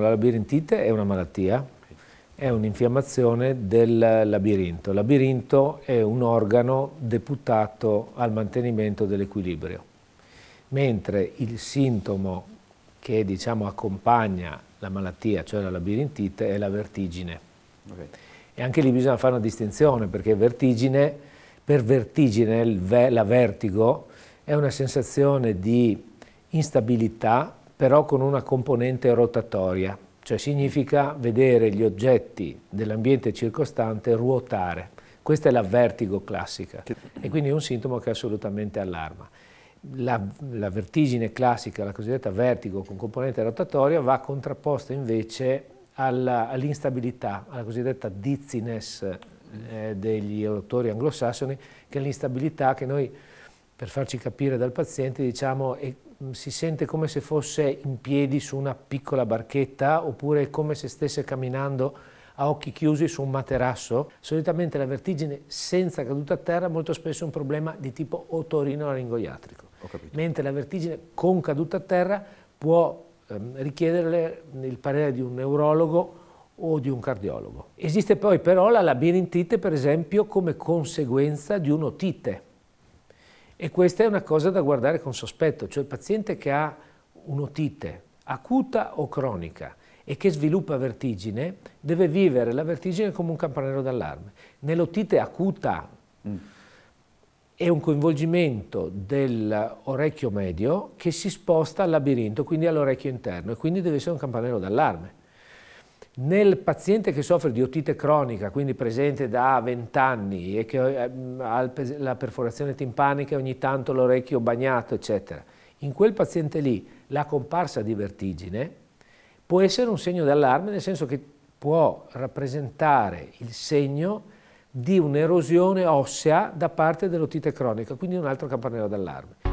La labirintite è una malattia, è un'infiammazione del labirinto. Il labirinto è un organo deputato al mantenimento dell'equilibrio, mentre il sintomo che diciamo, accompagna la malattia, cioè la labirintite, è la vertigine. Okay. E anche lì bisogna fare una distinzione, perché vertigine, per vertigine, ve, la vertigo, è una sensazione di instabilità però con una componente rotatoria, cioè significa vedere gli oggetti dell'ambiente circostante ruotare. Questa è la vertigo classica e quindi è un sintomo che assolutamente allarma. La, la vertigine classica, la cosiddetta vertigo con componente rotatoria, va contrapposta invece all'instabilità, alla cosiddetta dizziness eh, degli autori anglosassoni, che è l'instabilità che noi, per farci capire dal paziente, diciamo, è Mm, si sente come se fosse in piedi su una piccola barchetta oppure come se stesse camminando a occhi chiusi su un materasso. Solitamente la vertigine senza caduta a terra molto spesso è un problema di tipo otorino-laringoiatrico, mentre la vertigine con caduta a terra può ehm, richiedere il parere di un neurologo o di un cardiologo. Esiste poi però la labirintite per esempio come conseguenza di un'otite e questa è una cosa da guardare con sospetto, cioè il paziente che ha un'otite acuta o cronica e che sviluppa vertigine deve vivere la vertigine come un campanello d'allarme. Nell'otite acuta mm. è un coinvolgimento dell'orecchio medio che si sposta al labirinto, quindi all'orecchio interno e quindi deve essere un campanello d'allarme. Nel paziente che soffre di otite cronica, quindi presente da 20 anni e che ehm, ha la perforazione timpanica e ogni tanto l'orecchio bagnato, eccetera, in quel paziente lì la comparsa di vertigine può essere un segno d'allarme, nel senso che può rappresentare il segno di un'erosione ossea da parte dell'otite cronica, quindi un altro campanello d'allarme.